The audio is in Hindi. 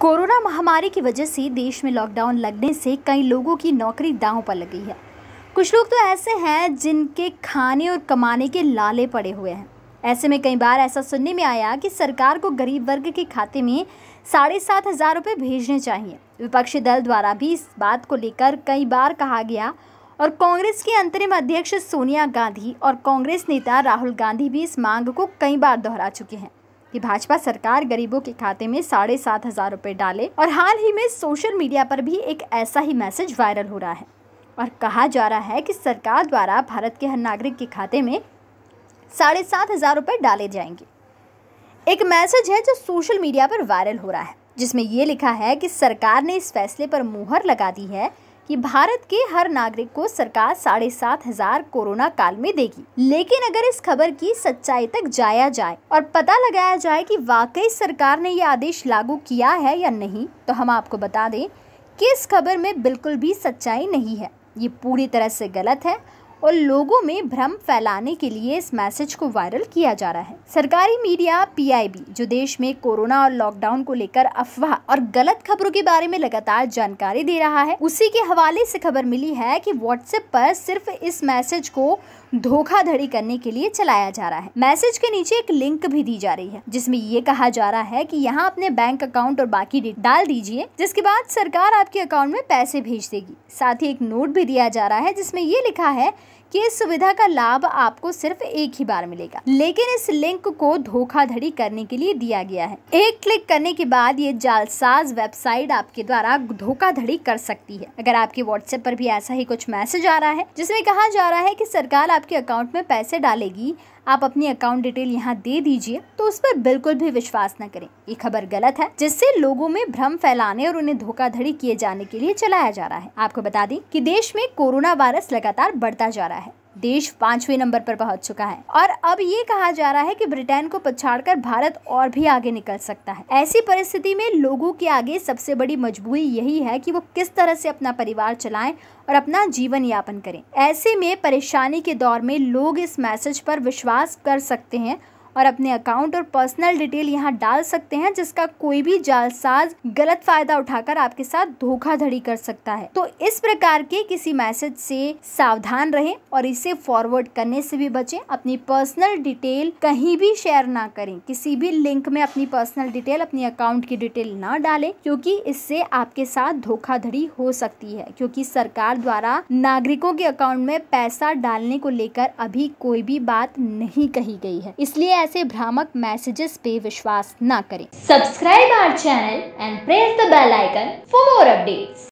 कोरोना महामारी की वजह से देश में लॉकडाउन लगने से कई लोगों की नौकरी दांव पर लगी है कुछ लोग तो ऐसे हैं जिनके खाने और कमाने के लाले पड़े हुए हैं ऐसे में कई बार ऐसा सुनने में आया कि सरकार को गरीब वर्ग के खाते में साढ़े सात हज़ार रुपये भेजने चाहिए विपक्षी दल द्वारा भी इस बात को लेकर कई बार कहा गया और कांग्रेस के अंतरिम अध्यक्ष सोनिया गांधी और कांग्रेस नेता राहुल गांधी भी इस मांग को कई बार दोहरा चुके हैं कि भाजपा सरकार गरीबों के खाते में साढ़े सात हजार रुपये डाले और हाल ही में सोशल मीडिया पर भी एक ऐसा ही मैसेज वायरल हो रहा है और कहा जा रहा है कि सरकार द्वारा भारत के हर नागरिक के खाते में साढ़े सात हजार रुपये डाले जाएंगे एक मैसेज है जो सोशल मीडिया पर वायरल हो रहा है जिसमें ये लिखा है कि सरकार ने इस फैसले पर मुहर लगा दी है कि भारत के हर नागरिक को सरकार साढ़े सात हजार कोरोना काल में देगी लेकिन अगर इस खबर की सच्चाई तक जाया जाए और पता लगाया जाए कि वाकई सरकार ने ये आदेश लागू किया है या नहीं तो हम आपको बता दें कि इस खबर में बिल्कुल भी सच्चाई नहीं है ये पूरी तरह से गलत है और लोगों में भ्रम फैलाने के लिए इस मैसेज को वायरल किया जा रहा है सरकारी मीडिया पीआईबी जो देश में कोरोना और लॉकडाउन को लेकर अफवाह और गलत खबरों के बारे में लगातार जानकारी दे रहा है उसी के हवाले से खबर मिली है कि व्हाट्सएप पर सिर्फ इस मैसेज को धोखाधड़ी करने के लिए चलाया जा रहा है मैसेज के नीचे एक लिंक भी दी जा रही है जिसमें ये कहा जा रहा है कि यहाँ अपने बैंक अकाउंट और बाकी डेट डाल दीजिए जिसके बाद सरकार आपके अकाउंट में पैसे भेज देगी साथ ही एक नोट भी दिया जा रहा है जिसमें ये लिखा है कि इस सुविधा का लाभ आपको सिर्फ एक ही बार मिलेगा लेकिन इस लिंक को धोखाधड़ी करने के लिए दिया गया है एक क्लिक करने के बाद ये जालसाज वेबसाइट आपके द्वारा धोखाधड़ी कर सकती है अगर आपके व्हाट्सएप पर भी ऐसा ही कुछ मैसेज आ रहा है जिसमें कहा जा रहा है की सरकार आपके अकाउंट में पैसे डालेगी आप अपनी अकाउंट डिटेल यहाँ दे दीजिए तो उस पर बिल्कुल भी विश्वास न करें ये खबर गलत है जिससे लोगों में भ्रम फैलाने और उन्हें धोखाधड़ी किए जाने के लिए चलाया जा रहा है आपको बता दें कि देश में कोरोना वायरस लगातार बढ़ता जा रहा है देश पांचवें नंबर पर पहुंच चुका है और अब ये कहा जा रहा है कि ब्रिटेन को पछाड़कर भारत और भी आगे निकल सकता है ऐसी परिस्थिति में लोगों के आगे सबसे बड़ी मजबूरी यही है कि वो किस तरह से अपना परिवार चलाएं और अपना जीवन यापन करें ऐसे में परेशानी के दौर में लोग इस मैसेज पर विश्वास कर सकते हैं और अपने अकाउंट और पर्सनल डिटेल यहाँ डाल सकते हैं जिसका कोई भी जालसाज गलत फायदा उठाकर आपके साथ धोखाधड़ी कर सकता है तो इस प्रकार के किसी मैसेज से सावधान रहें और इसे फॉरवर्ड करने से भी बचें अपनी पर्सनल डिटेल कहीं भी शेयर ना करें किसी भी लिंक में अपनी पर्सनल डिटेल अपनी अकाउंट की डिटेल ना डालें क्योंकि इससे आपके साथ धोखाधड़ी हो सकती है क्योंकि सरकार द्वारा नागरिकों के अकाउंट में पैसा डालने को लेकर अभी कोई भी बात नहीं कही गई है इसलिए ऐसे भ्रामक मैसेजेस पे विश्वास ना करें subscribe our channel and press the bell icon for more updates